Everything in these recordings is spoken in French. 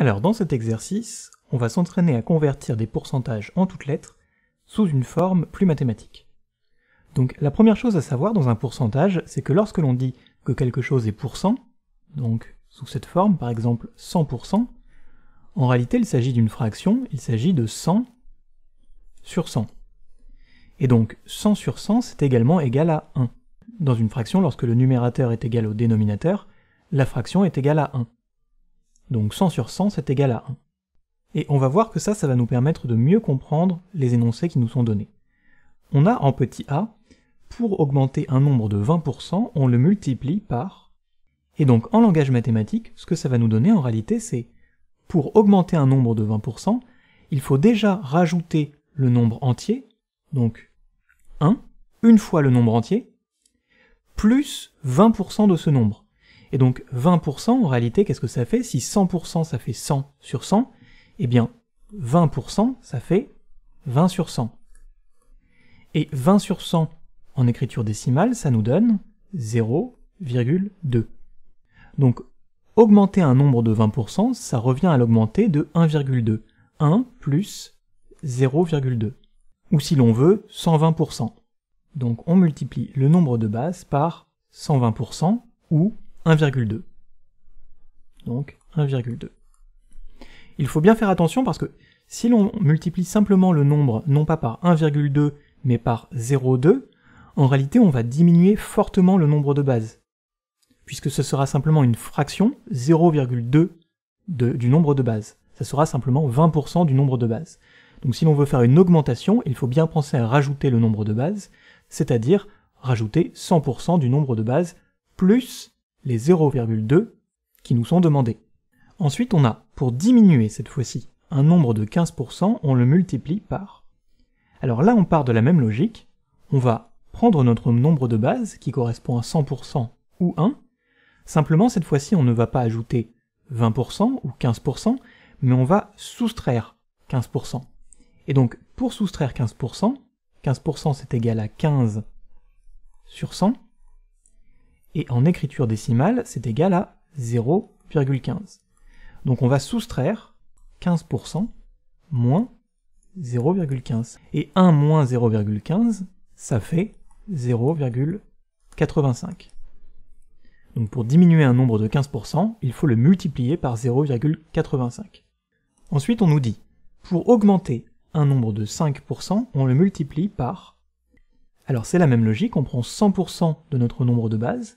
Alors dans cet exercice, on va s'entraîner à convertir des pourcentages en toutes lettres sous une forme plus mathématique. Donc la première chose à savoir dans un pourcentage, c'est que lorsque l'on dit que quelque chose est pour cent, donc sous cette forme par exemple 100%, en réalité il s'agit d'une fraction, il s'agit de 100 sur 100. Et donc 100 sur 100 c'est également égal à 1. Dans une fraction, lorsque le numérateur est égal au dénominateur, la fraction est égale à 1. Donc 100 sur 100, c'est égal à 1. Et on va voir que ça, ça va nous permettre de mieux comprendre les énoncés qui nous sont donnés. On a en petit a, pour augmenter un nombre de 20%, on le multiplie par... Et donc en langage mathématique, ce que ça va nous donner en réalité, c'est pour augmenter un nombre de 20%, il faut déjà rajouter le nombre entier, donc 1, une fois le nombre entier, plus 20% de ce nombre. Et donc 20%, en réalité, qu'est-ce que ça fait Si 100% ça fait 100 sur 100, eh bien 20% ça fait 20 sur 100. Et 20 sur 100 en écriture décimale, ça nous donne 0,2. Donc augmenter un nombre de 20%, ça revient à l'augmenter de 1,2. 1 plus 0,2. Ou si l'on veut, 120%. Donc on multiplie le nombre de bases par 120% ou 1,2. Donc 1,2. Il faut bien faire attention parce que si l'on multiplie simplement le nombre non pas par 1,2 mais par 0,2, en réalité on va diminuer fortement le nombre de bases, puisque ce sera simplement une fraction 0,2 du nombre de bases. Ça sera simplement 20% du nombre de bases. Donc si l'on veut faire une augmentation, il faut bien penser à rajouter le nombre de bases, c'est-à-dire rajouter 100% du nombre de bases plus les 0,2 qui nous sont demandés. Ensuite, on a, pour diminuer cette fois-ci, un nombre de 15%, on le multiplie par. Alors là, on part de la même logique. On va prendre notre nombre de base, qui correspond à 100% ou 1. Simplement, cette fois-ci, on ne va pas ajouter 20% ou 15%, mais on va soustraire 15%. Et donc, pour soustraire 15%, 15% c'est égal à 15 sur 100, et en écriture décimale, c'est égal à 0,15. Donc on va soustraire 15% moins 0,15. Et 1 moins 0,15, ça fait 0,85. Donc pour diminuer un nombre de 15%, il faut le multiplier par 0,85. Ensuite, on nous dit, pour augmenter un nombre de 5%, on le multiplie par... Alors c'est la même logique, on prend 100% de notre nombre de base,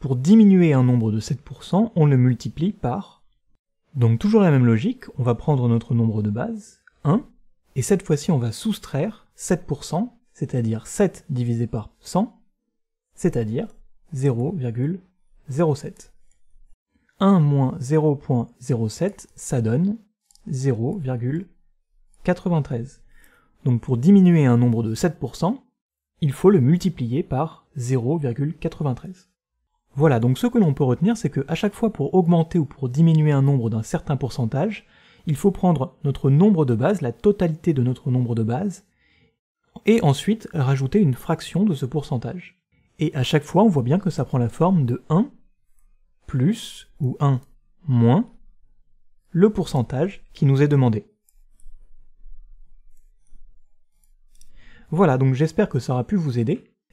Pour diminuer un nombre de 7%, on le multiplie par... Donc toujours la même logique, on va prendre notre nombre de base, 1, et cette fois-ci on va soustraire 7%, c'est-à-dire 7 divisé par 100, c'est-à-dire 0,07. 1 moins 0.07, ça donne 0,93. Donc pour diminuer un nombre de 7%, il faut le multiplier par 0,93. Voilà, donc ce que l'on peut retenir, c'est qu'à chaque fois pour augmenter ou pour diminuer un nombre d'un certain pourcentage, il faut prendre notre nombre de base, la totalité de notre nombre de base, et ensuite rajouter une fraction de ce pourcentage. Et à chaque fois, on voit bien que ça prend la forme de 1 plus ou 1 moins le pourcentage qui nous est demandé. Voilà, donc j'espère que ça aura pu vous aider.